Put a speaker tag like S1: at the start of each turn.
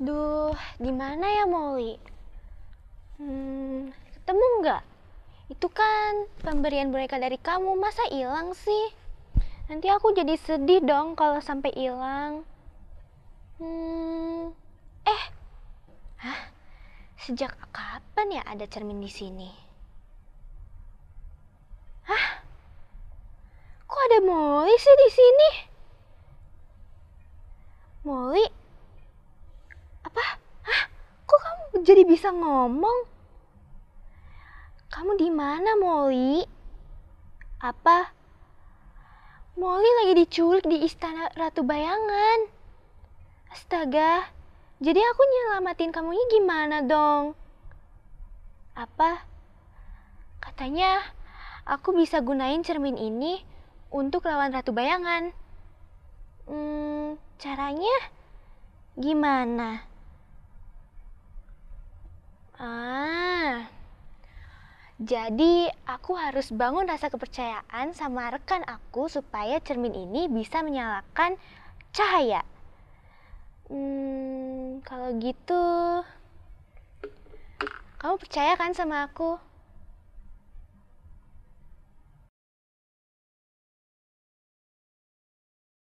S1: Duh, di mana ya Molly? Hmm, ketemu nggak? Itu kan pemberian boneka dari kamu, masa hilang sih? Nanti aku jadi sedih dong kalau sampai hilang. Hmm, eh, hah? Sejak kapan ya ada cermin di sini? Hah? Kok ada Molly sih di sini? jadi bisa ngomong? Kamu di mana, Molly? Apa? Molly lagi diculik di istana Ratu Bayangan. Astaga, jadi aku nyelamatin kamu ini gimana dong? Apa? Katanya aku bisa gunain cermin ini untuk lawan Ratu Bayangan. Hmm, caranya gimana? Jadi, aku harus bangun rasa kepercayaan sama rekan aku supaya cermin ini bisa menyalakan cahaya. Hmm, kalau gitu, kamu percaya kan sama aku?